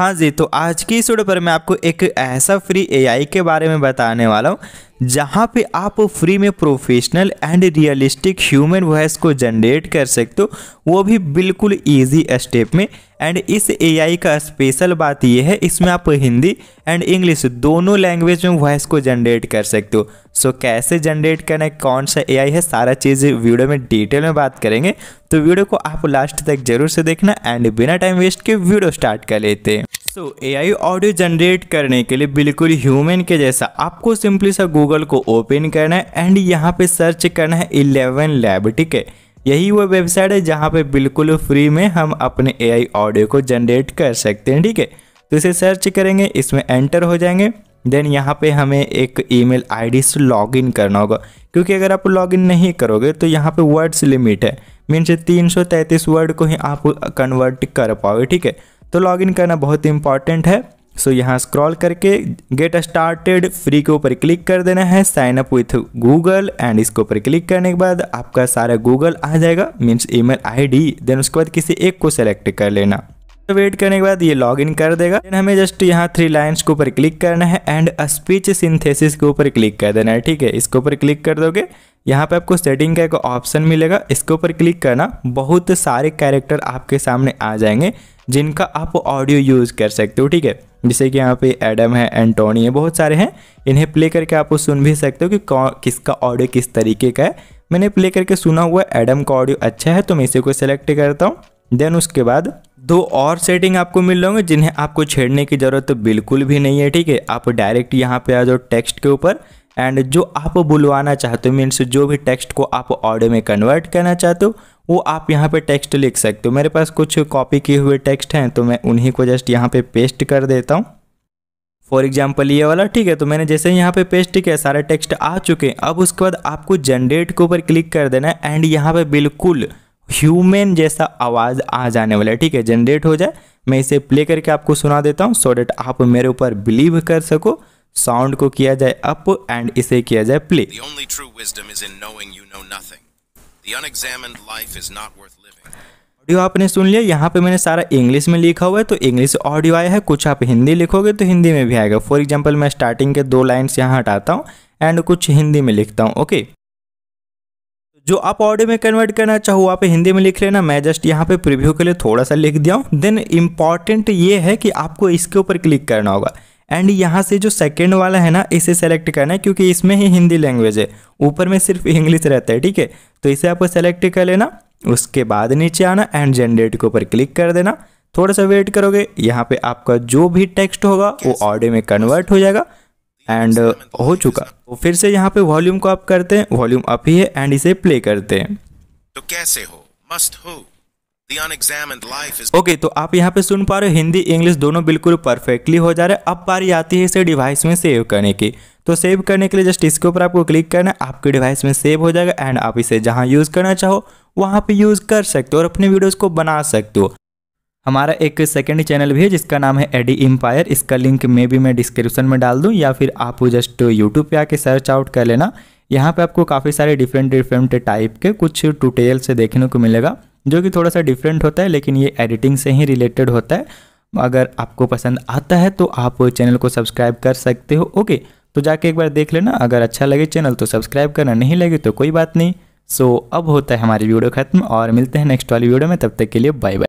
हाँ जी तो आज की इस वीडियो पर मैं आपको एक ऐसा फ्री एआई के बारे में बताने वाला हूँ जहाँ पे आप फ्री में professional and realistic human voice को जनरेट कर सकते हो वो भी बिल्कुल इजी स्टेप में एंड इस एआई का स्पेशल बात ये है इसमें आप हिंदी एंड इंग्लिश दोनों लैंग्वेज में वॉइस को जनरेट कर सकते हो सो so, कैसे जनरेट करना है कौन सा एआई है सारा चीज़ वीडियो में डिटेल में बात करेंगे तो वीडियो को आप लास्ट तक जरूर से देखना एंड बिना टाइम वेस्ट के वीडियो स्टार्ट कर लेते हैं सो ए आई ऑडियो जनरेट करने के लिए बिल्कुल ह्यूमन के जैसा आपको सिंपली सा गूगल को ओपन करना है एंड यहाँ पे सर्च करना है इलेवन लैब ठीक है यही वो वेबसाइट है जहाँ पे बिल्कुल फ्री में हम अपने ए आई ऑडियो को जनरेट कर सकते हैं ठीक है तो इसे सर्च करेंगे इसमें एंटर हो जाएंगे देन यहाँ पे हमें एक ईमेल आईडी से लॉगिन करना होगा क्योंकि अगर आप लॉगिन नहीं करोगे तो यहाँ पे वर्ड्स लिमिट है मीन्स तीन वर्ड को ही आप कन्वर्ट कर पाओगे ठीक है तो लॉगिन करना बहुत इंपॉर्टेंट है सो यहाँ स्क्रॉल करके गेट स्टार्टेड फ्री के ऊपर क्लिक कर देना है sign up with Google and इसके ऊपर क्लिक करने के बाद आपका सारा गूगल आ जाएगा मीन्स आई डी देन उसके बाद किसी एक को सेलेक्ट कर लेना वेट तो करने के बाद ये लॉग इन कर देगा देन हमें जस्ट यहाँ थ्री लाइन के ऊपर क्लिक करना है एंड स्पीच सिंथेसिस के ऊपर क्लिक कर देना है ठीक है इसके ऊपर क्लिक कर दोगे यहाँ पे आपको सेटिंग का एक ऑप्शन मिलेगा इसके ऊपर क्लिक करना बहुत सारे कैरेक्टर आपके सामने आ जाएंगे जिनका आप ऑडियो यूज़ कर सकते हो ठीक है जैसे कि यहाँ पे एडम है एंटोनी है बहुत सारे हैं इन्हें प्ले करके आप सुन भी सकते हो कि किसका ऑडियो किस तरीके का है मैंने प्ले करके सुना हुआ एडम का ऑडियो अच्छा है तो मैं इसी को सिलेक्ट करता हूँ देन उसके बाद दो और सेटिंग आपको मिल लोगे जिन्हें आपको छेड़ने की ज़रूरत तो बिल्कुल भी नहीं है ठीक है आप डायरेक्ट यहाँ पे आ जाओ टेक्स्ट के ऊपर एंड जो आप बुलवाना चाहते हो मीन्स जो भी टेक्स्ट को आप ऑडियो में कन्वर्ट करना चाहते हो वो आप यहाँ पे टेक्स्ट लिख सकते हो मेरे पास कुछ कॉपी किए हुए टेक्स्ट हैं तो मैं उन्हीं को जस्ट यहाँ पे पेस्ट कर देता हूँ फॉर एग्जाम्पल ये वाला ठीक है तो मैंने जैसे यहाँ पे पेस्ट किया सारे टेक्स्ट आ चुके हैं अब उसके बाद आपको जनरेट के ऊपर क्लिक कर देना है एंड यहाँ पे बिल्कुल ह्यूमन जैसा आवाज़ आ जाने वाला है ठीक है जनरेट हो जाए मैं इसे प्ले करके आपको सुना देता हूँ सो डेट आप मेरे ऊपर बिलीव कर सको साउंड को किया जाए अप एंड इसे किया जाए प्ले ऑडियो आपने सुन लिया यहाँ पे मैंने सारा इंग्लिश में लिखा हुआ है तो इंग्लिश ऑडियो आया है कुछ आप हिंदी लिखोगे तो हिंदी में भी आएगा फॉर एग्जाम्पल मैं स्टार्टिंग के दो लाइन्स यहाँ हटाता हूँ एंड कुछ हिंदी में लिखता हूँ ओके जो आप ऑडियो में कन्वर्ट करना चाहो आप हिंदी में लिख लेना मैं जस्ट यहाँ पे प्रीव्यू के लिए थोड़ा सा लिख दिया हूँ देन इम्पॉर्टेंट ये है कि आपको इसके ऊपर क्लिक करना होगा एंड यहाँ से जो सेकेंड वाला है ना इसे सेलेक्ट करना है क्योंकि इसमें ही हिंदी लैंग्वेज है ऊपर में सिर्फ इंग्लिश रहता है ठीक है तो इसे आपको सेलेक्ट कर लेना उसके बाद नीचे आना एंड जनरेट के ऊपर क्लिक कर देना थोड़ा सा वेट करोगे यहाँ पे आपका जो भी टेक्स्ट होगा वो ऑडियो में कन्वर्ट हो जाएगा एंड हो चुका तो फिर से यहाँ पे वॉल्यूम को आप करते हैं वॉल्यूम अप ही है एंड इसे प्ले करते हैं तो कैसे हो मस्त हो ओके okay, तो आप यहाँ पे सुन पा रहे हो हिंदी इंग्लिश दोनों बिल्कुल परफेक्टली हो जा रहे हैं अब बारी आती है इसे डिवाइस में सेव करने की तो सेव करने के लिए जस्ट इसके ऊपर आपको क्लिक करना है आपके डिवाइस में सेव हो जाएगा एंड आप इसे जहाँ यूज़ करना चाहो वहाँ पे यूज़ कर सकते हो और अपने वीडियोज़ को बना सकते हो हमारा एक सेकेंड चैनल भी है जिसका नाम है एडी एम्पायर इसका लिंक मे भी मैं डिस्क्रिप्शन में डाल दूँ या फिर आप जस्ट यूट्यूब पर आके सर्च आउट कर लेना यहाँ पे आपको काफ़ी सारे डिफरेंट डिफरेंट टाइप के कुछ ट्यूटोरियल से देखने को मिलेगा जो कि थोड़ा सा डिफरेंट होता है लेकिन ये एडिटिंग से ही रिलेटेड होता है अगर आपको पसंद आता है तो आप चैनल को सब्सक्राइब कर सकते हो ओके तो जाके एक बार देख लेना अगर अच्छा लगे चैनल तो सब्सक्राइब करना नहीं लगे तो कोई बात नहीं सो अब होता है हमारी वीडियो खत्म और मिलते हैं नेक्स्ट वाली वीडियो में तब तक के लिए बाय बाय